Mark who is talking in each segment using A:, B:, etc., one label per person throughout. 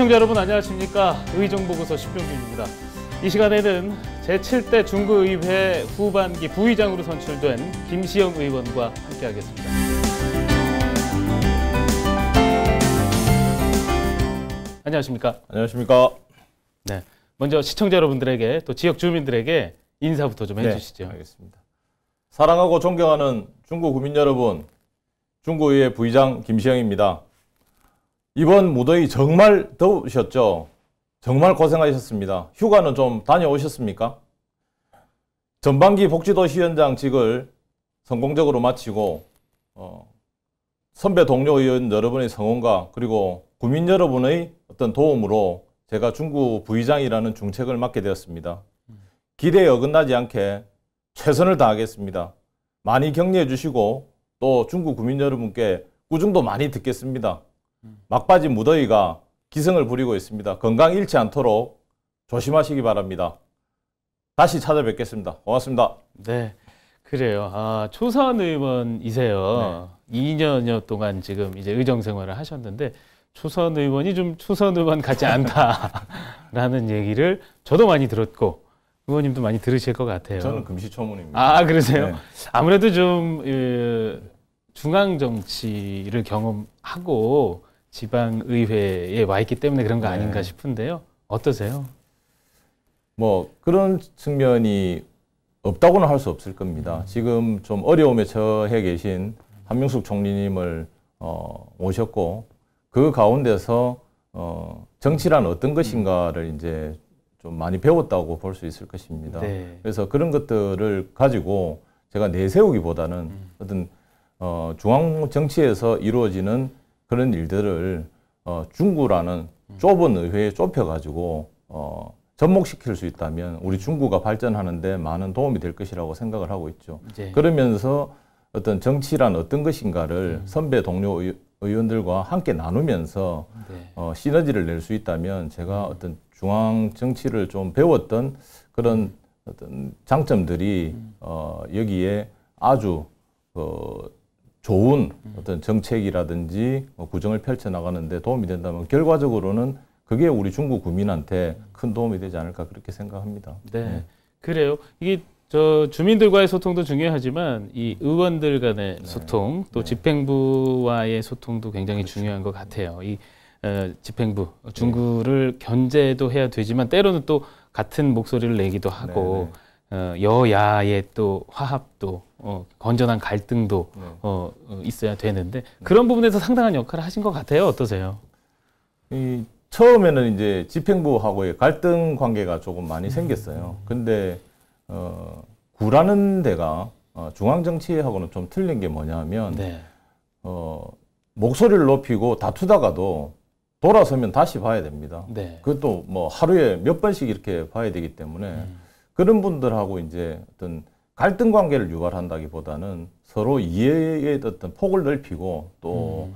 A: 시청자 여러분 안녕하십니까. 의정보고서 십종균입니다이 시간에는 제7대 중구의회 후반기 부의장으로 선출된 김시영 의원과 함께하겠습니다. 안녕하십니까. 안녕하십니까. 네, 먼저 시청자 여러분들에게 또 지역 주민들에게 인사부터 좀 네, 해주시죠.
B: 네, 알겠습니다. 사랑하고 존경하는 중구 구민 여러분, 중구의회 부의장 김시영입니다. 이번 무더위 정말 더우셨죠? 정말 고생하셨습니다. 휴가는 좀 다녀오셨습니까? 전반기 복지도시 현장직을 성공적으로 마치고 어, 선배 동료 의원 여러분의 성원과 그리고 국민 여러분의 어떤 도움으로 제가 중구 부의장이라는 중책을 맡게 되었습니다. 기대에 어긋나지 않게 최선을 다하겠습니다. 많이 격려해 주시고 또 중구 국민 여러분께 꾸중도 많이 듣겠습니다. 막바지 무더위가 기승을 부리고 있습니다. 건강 잃지 않도록 조심하시기 바랍니다. 다시 찾아뵙겠습니다. 고맙습니다. 네. 그래요. 아, 초선 의원이세요. 네.
A: 2년여 동안 지금 이제 의정 생활을 하셨는데 초선 의원이 좀 초선 의원 같지 않다라는 얘기를 저도 많이 들었고 의원님도 많이 들으실 것 같아요. 저는
B: 금시초문입니다. 아 그러세요? 네.
A: 아무래도 좀 예, 중앙 정치를 경험하고 지방의회에 와 있기 때문에 그런 거 네. 아닌가 싶은데요.
B: 어떠세요? 뭐 그런 측면이 없다고는 할 수 없을 겁니다. 지금 좀 어려움에 처해 계신 한명숙 총리님을 어, 오셨고 그 가운데서 어, 정치란 어떤 것인가를 이제 좀 많이 배웠다고 볼 수 있을 것입니다. 네. 그래서 그런 것들을 가지고 제가 내세우기보다는 음. 어떤 어, 중앙 정치에서 이루어지는 그런 일들을 어, 중구라는 좁은 의회에 좁혀가지고 어, 접목시킬 수 있다면 우리 중구가 발전하는데 많은 도움이 될 것이라고 생각을 하고 있죠. 네. 그러면서 어떤 정치란 어떤 것인가를 음. 선배 동료 의원들과 함께 나누면서 네. 어, 시너지를 낼 수 있다면 제가 음. 어떤 중앙 정치를 좀 배웠던 그런 음. 어떤 장점들이 어, 여기에 아주 어, 좋은 어떤 정책이라든지 뭐 구정을 펼쳐나가는데 도움이 된다면 결과적으로는 그게 우리 중국 국민한테 큰 도움이 되지 않을까 그렇게 생각합니다.
A: 네. 네. 그래요. 이게 저 주민들과의 소통도 중요하지만 이 의원들 간의 네. 소통 또 네. 집행부와의 소통도 굉장히 그렇죠. 중요한 것 같아요. 이 어, 집행부 네. 중구를 견제도 해야 되지만 때로는 또 같은 목소리를 내기도 하고 네, 네. 어, 여야의 또 화합도 어, 건전한 갈등도 네. 어, 어, 있어야 되는데
B: 그런 부분에서 상당한 역할을 하신 것 같아요. 어떠세요? 이 처음에는 이제 집행부하고의 갈등 관계가 조금 많이 음. 생겼어요. 근데 어, 구라는 데가 어, 중앙정치하고는 좀 틀린 게 뭐냐면 네. 어, 목소리를 높이고 다투다가도 돌아서면 다시 봐야 됩니다. 네. 그것도 뭐 하루에 몇 번씩 이렇게 봐야 되기 때문에. 음. 그런 분들하고 이제 어떤 갈등 관계를 유발한다기보다는 서로 이해의 어떤 폭을 넓히고 또 음.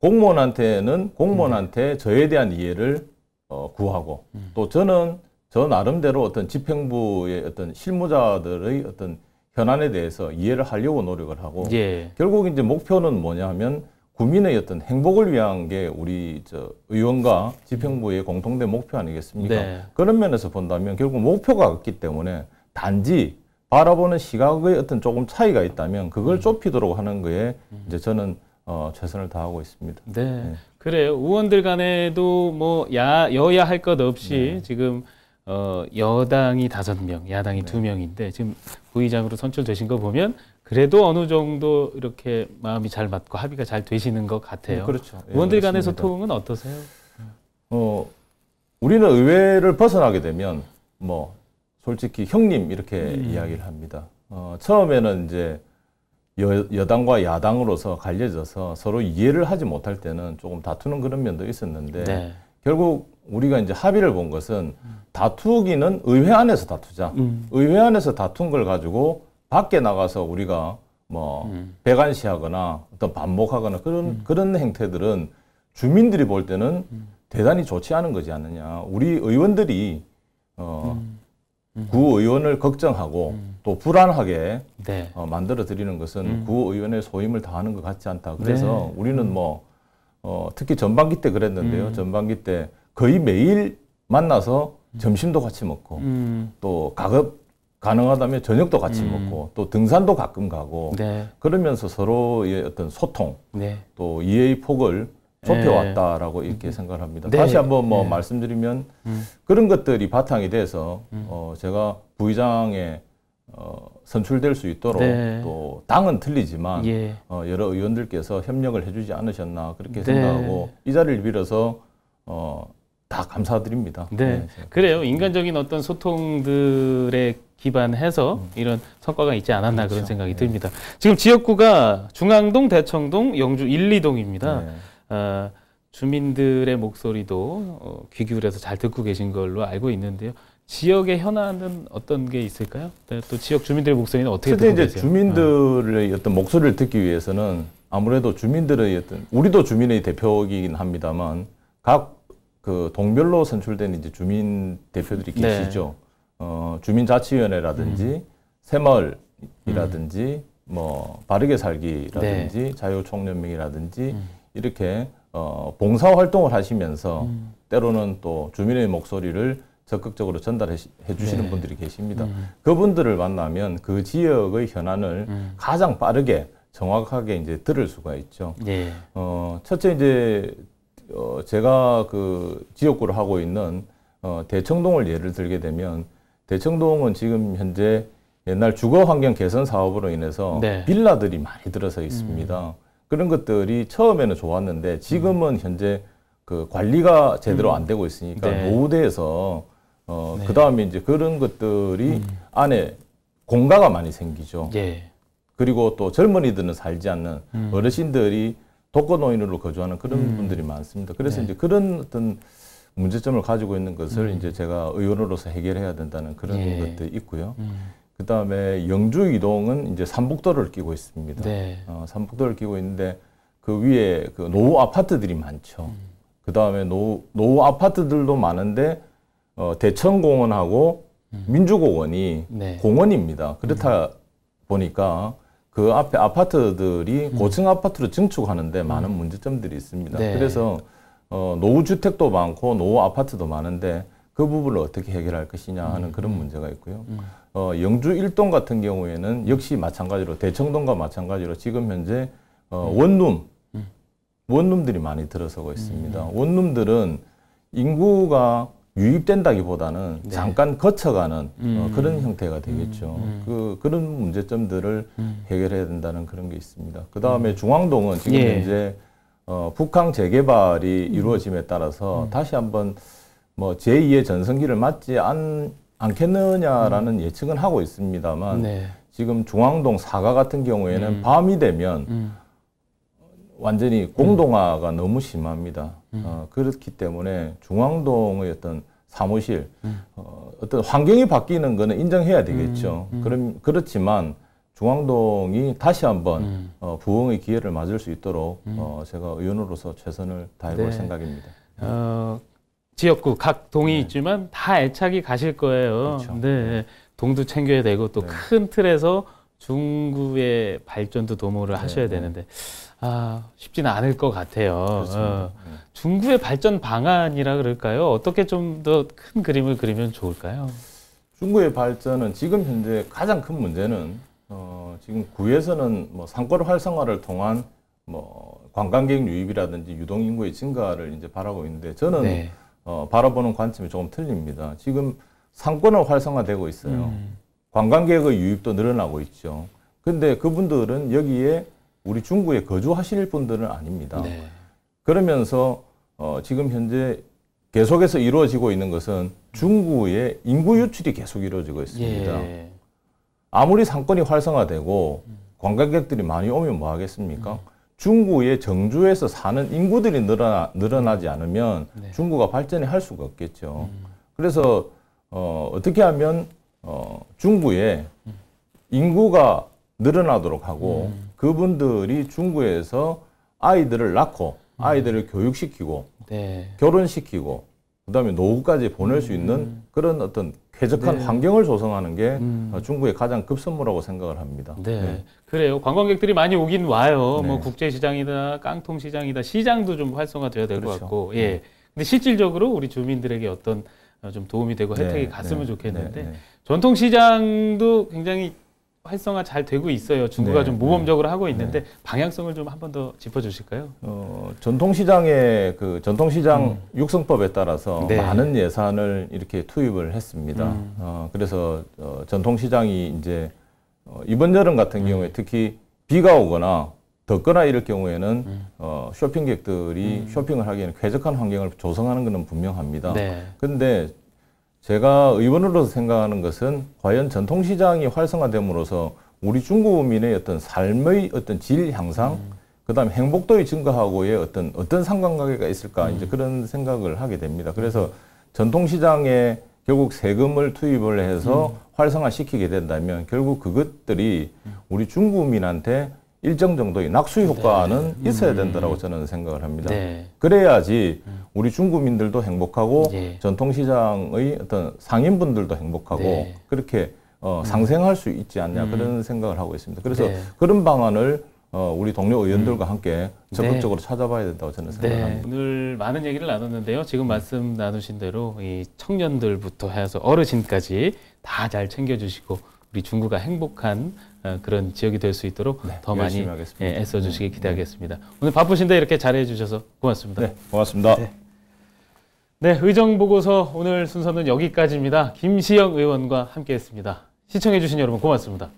B: 공무원한테는 공무원한테 음. 저에 대한 이해를 어, 구하고 음. 또 저는 저 나름대로 어떤 집행부의 어떤 실무자들의 어떤 현안에 대해서 이해를 하려고 노력을 하고 예. 결국 이제 목표는 뭐냐 하면 국민의 어떤 행복을 위한 게 우리 저 의원과 집행부의 공통된 목표 아니겠습니까? 네. 그런 면에서 본다면 결국 목표가 없기 때문에 단지 바라보는 시각의 어떤 조금 차이가 있다면 그걸 음. 좁히도록 하는 거에 음. 이제 저는 어, 최선을 다하고 있습니다. 네. 네.
A: 그래요. 의원들 간에도 뭐 야, 여야 할 것 없이 네. 지금 어, 여당이 다섯 명, 야당이 두 네. 명인데 지금 부의장으로 선출되신 거 보면 그래도 어느 정도 이렇게 마음이 잘 맞고 합의가
B: 잘 되시는 것 같아요. 네, 그렇죠. 예, 의원들 간의 소통은 어떠세요? 어, 우리는 의회를 벗어나게 되면 뭐 솔직히 형님 이렇게 음. 이야기를 합니다. 어, 처음에는 이제 여, 당과 야당으로서 갈려져서 서로 이해를 하지 못할 때는 조금 다투는 그런 면도 있었는데 네. 결국 우리가 이제 합의를 본 것은 다투기는 의회 안에서 다투자. 음. 의회 안에서 다툰 걸 가지고 밖에 나가서 우리가 뭐 음. 배관시하거나 어떤 반복하거나 그런 음. 그런 행태들은 주민들이 볼 때는 음. 대단히 좋지 않은 거지 않느냐. 우리 의원들이 어, 음. 음. 구의원을 걱정하고 음. 또 불안하게 네. 어, 만들어 드리는 것은 구의원의 소임을 다하는 것 같지 않다. 그래서 네. 우리는 뭐 어, 특히 전반기 때 그랬는데요. 전반기 때 거의 매일 만나서 점심도 같이 먹고 또 가급 가능하다면 저녁도 같이 음. 먹고 또 등산도 가끔 가고 네. 그러면서 서로의 어떤 소통 네. 또 이해의 폭을 좁혀왔다라고 네. 이렇게 생각을 합니다. 네. 다시 한번 뭐 네. 말씀드리면 음. 그런 것들이 바탕이 돼서 음. 어, 제가 부의장에 어, 선출될 수 있도록 네. 또 당은 틀리지만 예. 어, 여러 의원들께서 협력을 해주지 않으셨나 그렇게 생각하고 이 자리를 빌어서 어, 다 감사드립니다. 네. 네.
A: 그래요. 인간적인 어떤 소통들에 기반해서 음. 이런 성과가 있지 않았나 그렇죠. 그런 생각이 네. 듭니다. 지금 지역구가 중앙동, 대청동, 영주 1, 2동입니다. 네. 어, 주민들의 목소리도 어, 귀 기울여서 잘 듣고 계신 걸로 알고 있는데요. 지역의 현안은 어떤 게 있을까요? 네, 또 지역
B: 주민들의 목소리는 어떻게 듣고 이 계세요? 주민들의 어. 어떤 목소리를 듣기 위해서는 아무래도 주민들의 어떤 우리도 주민의 대표이긴 합니다만 각그 동별로 선출된 이제 주민 대표들이 네. 계시죠. 네. 어, 주민자치위원회라든지 음. 새마을이라든지 음. 뭐 바르게 살기라든지 네. 자유총연맹이라든지 음. 이렇게 어, 봉사 활동을 하시면서 음. 때로는 또 주민의 목소리를 적극적으로 전달해 주시는 네. 분들이 계십니다. 음. 그분들을 만나면 그 지역의 현안을 음. 가장 빠르게 정확하게 이제 들을 수가 있죠. 네. 어, 첫째 이제 어, 제가 그 지역구를 하고 있는 어, 대청동을 예를 들게 되면 대청동은 지금 현재 옛날 주거 환경 개선 사업으로 인해서 네. 빌라들이 많이 들어서 있습니다. 음. 그런 것들이 처음에는 좋았는데 지금은 음. 현재 그 관리가 제대로 음. 안 되고 있으니까 네. 노후대에서 어, 네. 그 다음에 이제 그런 것들이 음. 안에 공가가 많이 생기죠. 예. 그리고 또 젊은이들은 살지 않는 음. 어르신들이 독거 노인으로 거주하는 그런 음. 분들이 많습니다. 그래서 네. 이제 그런 어떤 문제점을 가지고 있는 것을 음. 이제 제가 의원으로서 해결해야 된다는 그런 예. 것도 있고요. 음. 그 다음에 영주 이동은 이제 삼북도를 끼고 있습니다. 네. 어, 삼북도를 끼고 있는데 그 위에 그 노후 아파트들이 많죠. 음. 그 다음에 노후, 노후 아파트들도 많은데 어, 대천공원하고 음. 민주공원이 네. 공원입니다. 그렇다 음. 보니까 그 앞에 아파트들이 음. 고층 아파트로 증축하는데 음. 많은 문제점들이 있습니다. 네. 그래서 어, 노후 주택도 많고 노후 아파트도 많은데 그 부분을 어떻게 해결할 것이냐 하는 음. 그런 문제가 있고요. 음. 어, 영주 1동 같은 경우에는 역시 마찬가지로 대청동과 마찬가지로 지금 현재 어, 음. 원룸 음. 원룸들이 많이 들어서고 있습니다. 원룸들은 인구가 유입된다기보다는 네. 잠깐 거쳐가는 어, 음. 어, 그런 형태가 되겠죠. 음, 음. 그, 그런 문제점들을 음. 해결해야 된다는 그런 게 있습니다. 그 다음에 음. 중앙동은 지금 예. 현재 어, 북항 재개발이 음. 이루어짐에 따라서 다시 한번 뭐 제2의 전성기를 맞지 않, 않겠느냐라는 예측은 하고 있습니다만 네. 지금 중앙동 사과 같은 경우에는 밤이 되면 완전히 음. 공동화가 음. 너무 심합니다. 음. 어, 그렇기 때문에 중앙동의 어떤 사무실, 음. 어, 어떤 환경이 바뀌는 거는 인정해야 되겠죠. 음, 음. 그럼, 그렇지만 중앙동이 다시 한번 어, 부흥의 기회를 맞을 수 있도록 어, 제가 의원으로서 최선을 다해볼 네. 생각입니다.
A: 어, 지역구 각 동이 네. 있지만 다 애착이 가실 거예요. 그렇죠. 네. 네. 동도 챙겨야 되고 또큰 네. 틀에서 중구의 발전도 도모를 네. 하셔야 네. 되는데 아, 쉽지는 않을 것 같아요. 어, 네. 중구의 발전 방안이라 그럴까요? 어떻게
B: 좀 더 큰 그림을 그리면 좋을까요? 중구의 발전은 지금 현재 가장 큰 문제는 어, 지금 구에서는 뭐 상권 활성화를 통한 뭐 관광객 유입이라든지 유동 인구의 증가를 이제 바라고 있는데 저는 네. 어, 바라보는 관점이 조금 틀립니다. 지금 상권은 활성화되고 있어요. 음. 관광객의 유입도 늘어나고 있죠. 근데 그분들은 여기에 우리 중국에 거주하실 분들은 아닙니다. 네. 그러면서 어, 지금 현재 계속해서 이루어지고 있는 것은 중국의 인구 유출이 계속 이루어지고 있습니다. 예. 아무리 상권이 활성화되고 관광객들이 많이 오면 뭐 하겠습니까? 음. 중국의 정주에서 사는 인구들이 늘어나, 늘어나지 않으면 네. 중국가 발전이 할 수가 없겠죠. 음. 그래서 어, 어떻게 하면 어, 중국의 음. 인구가 늘어나도록 하고 음. 그분들이 중국에서 아이들을 낳고 음. 아이들을 음. 교육시키고 네. 결혼시키고 그다음에 노후까지 보낼 수 음. 있는 그런 어떤 쾌적한 네. 환경을 조성하는 게 음. 어, 중국의 가장 급선무라고 생각을 합니다. 네. 네.
A: 그래요. 관광객들이 많이 오긴 와요. 뭐 네. 국제시장이다, 깡통시장이다, 시장도 좀 활성화돼야 될것 그렇죠. 같고, 예. 네. 근데 실질적으로 우리 주민들에게 어떤 어, 좀 도움이 되고 혜택이 네. 갔으면 좋겠는데 전통시장도 굉장히 활성화 잘 되고 있어요. 중국이 네, 좀 모범적으로 하고 네. 있는데 네. 방향성을 좀 한 번 더 짚어주실까요?
B: 어, 전통시장의 그 전통시장 음. 육성법에 따라서 네. 많은 예산을 이렇게 투입을 했습니다. 음. 어, 그래서 어, 전통시장이 이제 어, 이번 여름 같은 음. 경우에 특히 비가 오거나 덥거나 이럴 경우에는 음. 어, 쇼핑객들이 음. 쇼핑을 하기에는 쾌적한 환경을 조성하는 것은 분명합니다. 그런데 네. 제가 의원으로서 생각하는 것은 과연 전통시장이 활성화됨으로써 우리 중국민의 어떤 삶의 어떤 질 향상, 음. 그다음에 행복도의 증가하고의 어떤 어떤 상관관계가 있을까 음. 이제 그런 생각을 하게 됩니다. 그래서 전통시장에 결국 세금을 투입을 해서 음. 활성화시키게 된다면 결국 그것들이 음. 우리 중국민한테 일정 정도의 낙수 효과는 네. 있어야 음. 된다라고 저는 생각을 합니다. 네. 그래야지 음. 우리 중국민들도 행복하고 네. 전통시장의 어떤 상인분들도 행복하고 네. 그렇게 어, 음. 상생할 수 있지 않냐 음. 그런 생각을 하고 있습니다. 그래서 네. 그런 방안을 어, 우리 동료 의원들과 음. 함께 네. 적극적으로 네. 찾아봐야 된다고 저는 생각합니다. 네.
A: 오늘 많은 얘기를 나눴는데요. 지금 말씀 나누신 대로 이 청년들부터 해서 어르신까지 다 잘 챙겨주시고 우리 중구가 행복한 어, 그런 지역이 될 수 있도록 네, 더 많이 예, 애써 주시길 네, 네. 기대하겠습니다. 네. 오늘 바쁘신데 이렇게 잘해 주셔서 고맙습니다. 네, 고맙습니다. 네. 네, 의정 보고서 오늘 순서는 여기까지입니다. 김시영 의원과 함께했습니다. 시청해 주신 여러분 고맙습니다.